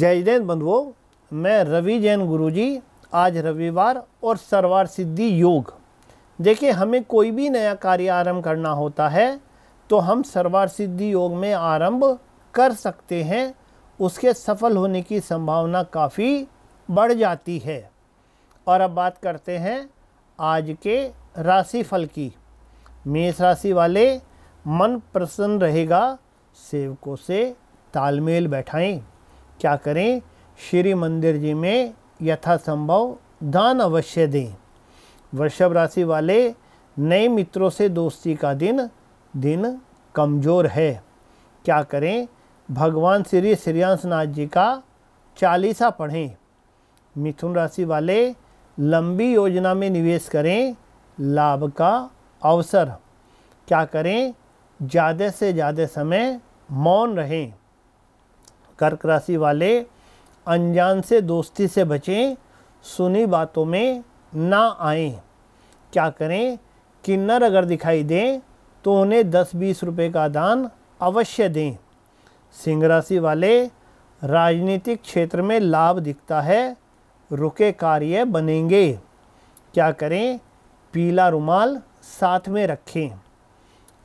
जय जैन बंधुओं मैं रवि जैन गुरुजी आज रविवार और सरवार सिद्धि योग देखिए हमें कोई भी नया कार्य आरंभ करना होता है तो हम सर्वार सिद्धि योग में आरंभ कर सकते हैं उसके सफल होने की संभावना काफ़ी बढ़ जाती है और अब बात करते हैं आज के राशिफल की मेष राशि वाले मन प्रसन्न रहेगा सेवकों से तालमेल बैठाएं क्या करें श्री मंदिर जी में यथासंभव दान अवश्य दें वृषभ राशि वाले नए मित्रों से दोस्ती का दिन दिन कमज़ोर है क्या करें भगवान श्री नाथ जी का चालीसा पढ़ें मिथुन राशि वाले लंबी योजना में निवेश करें लाभ का अवसर क्या करें ज़्यादा से ज़्यादा समय मौन रहें कर्क राशि वाले अनजान से दोस्ती से बचें सुनी बातों में ना आए क्या करें किन्नर अगर दिखाई दें तो उन्हें दस बीस रुपए का दान अवश्य दें सिंह राशि वाले राजनीतिक क्षेत्र में लाभ दिखता है रुके कार्य बनेंगे क्या करें पीला रुमाल साथ में रखें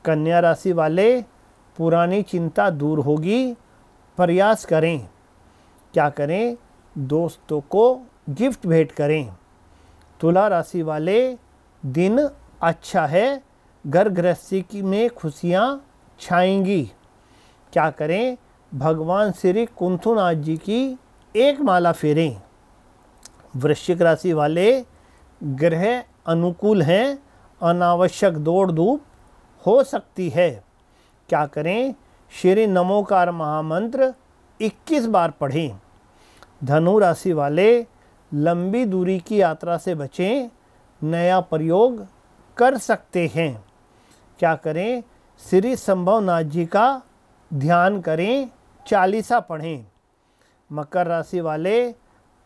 कन्या राशि वाले पुरानी चिंता दूर होगी प्रयास करें क्या करें दोस्तों को गिफ्ट भेंट करें तुला राशि वाले दिन अच्छा है घर गृहस्थी की में खुशियाँ छाएंगी क्या करें भगवान श्री कुंथुनाथ जी की एक माला फेरें वृश्चिक राशि वाले ग्रह अनुकूल हैं अनावश्यक दौड़ धूप हो सकती है क्या करें श्री नमोकार महामंत्र 21 बार पढ़ें धनु राशि वाले लंबी दूरी की यात्रा से बचें नया प्रयोग कर सकते हैं क्या करें श्री संभवनाथ जी का ध्यान करें चालीसा पढ़ें मकर राशि वाले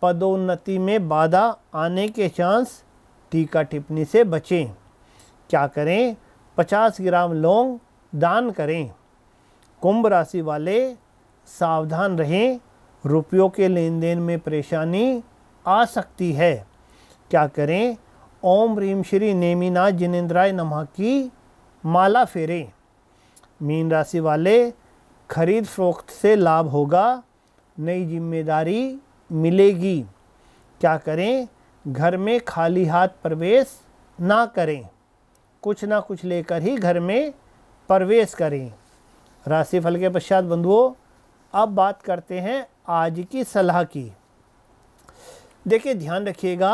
पदोन्नति में बाधा आने के चांस टीका टिप्पणी से बचें क्या करें 50 ग्राम लौंग दान करें कुंभ राशि वाले सावधान रहें रुपयों के लेन देन में परेशानी आ सकती है क्या करें ओम रीम श्री नेमिनाथ जिनेन्द्राय नम की माला फेरें मीन राशि वाले खरीद फरोख्त से लाभ होगा नई जिम्मेदारी मिलेगी क्या करें घर में खाली हाथ प्रवेश ना करें कुछ ना कुछ लेकर ही घर में प्रवेश करें राशिफल के पश्चात बंधुओं अब बात करते हैं आज की सलाह की देखिए ध्यान रखिएगा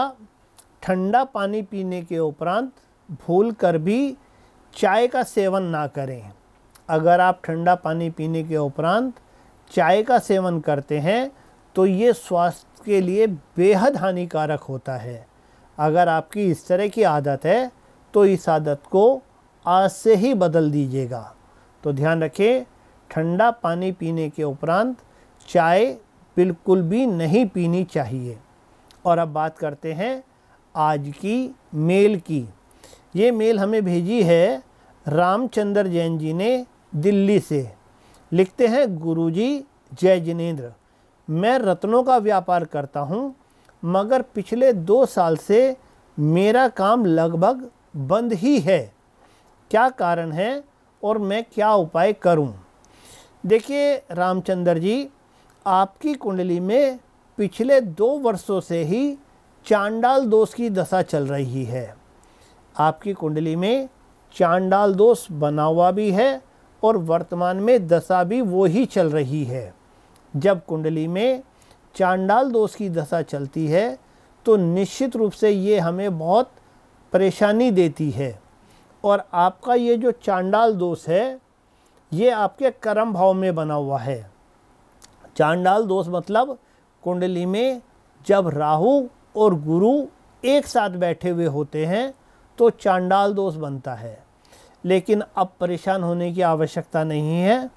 ठंडा पानी पीने के उपरांत भूल कर भी चाय का सेवन ना करें अगर आप ठंडा पानी पीने के उपरांत चाय का सेवन करते हैं तो ये स्वास्थ्य के लिए बेहद हानिकारक होता है अगर आपकी इस तरह की आदत है तो इस आदत को आज से ही बदल दीजिएगा तो ध्यान रखें ठंडा पानी पीने के उपरांत चाय बिल्कुल भी नहीं पीनी चाहिए और अब बात करते हैं आज की मेल की ये मेल हमें भेजी है रामचंद्र जैन जी ने दिल्ली से लिखते हैं गुरुजी जय जिनेन्द्र मैं रत्नों का व्यापार करता हूँ मगर पिछले दो साल से मेरा काम लगभग बंद ही है क्या कारण है और मैं क्या उपाय करूं? देखिए रामचंद्र जी आपकी कुंडली में पिछले दो वर्षों से ही चांडाल दोष की दशा चल रही है आपकी कुंडली में चांडाल दोष बना हुआ भी है और वर्तमान में दशा भी वो ही चल रही है जब कुंडली में चांडाल दोष की दशा चलती है तो निश्चित रूप से ये हमें बहुत परेशानी देती है और आपका ये जो चांडाल दोष है ये आपके कर्म भाव में बना हुआ है चांडाल दोष मतलब कुंडली में जब राहु और गुरु एक साथ बैठे हुए होते हैं तो चांडाल दोष बनता है लेकिन अब परेशान होने की आवश्यकता नहीं है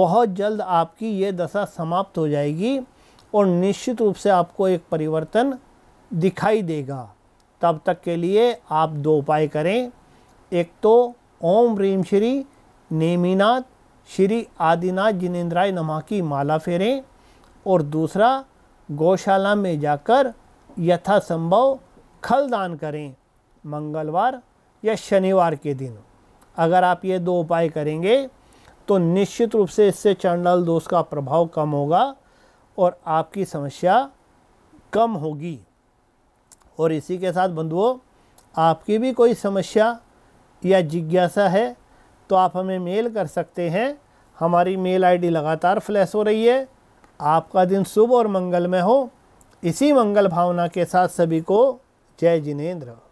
बहुत जल्द आपकी ये दशा समाप्त हो जाएगी और निश्चित रूप से आपको एक परिवर्तन दिखाई देगा तब तक के लिए आप दो उपाय करें एक तो ओम रीम श्री नेमिनाथ श्री आदिनाथ जिनेन्द्राय नमा की माला फेरें और दूसरा गौशाला में जाकर यथासंभव खल दान करें मंगलवार या शनिवार के दिन अगर आप ये दो उपाय करेंगे तो निश्चित रूप से इससे चंडाल दोष का प्रभाव कम होगा और आपकी समस्या कम होगी और इसी के साथ बंधुओं आपकी भी कोई समस्या या जिज्ञासा है तो आप हमें मेल कर सकते हैं हमारी मेल आईडी लगातार फ्लैश हो रही है आपका दिन शुभ और मंगलमय हो इसी मंगल भावना के साथ सभी को जय जिनेंद्र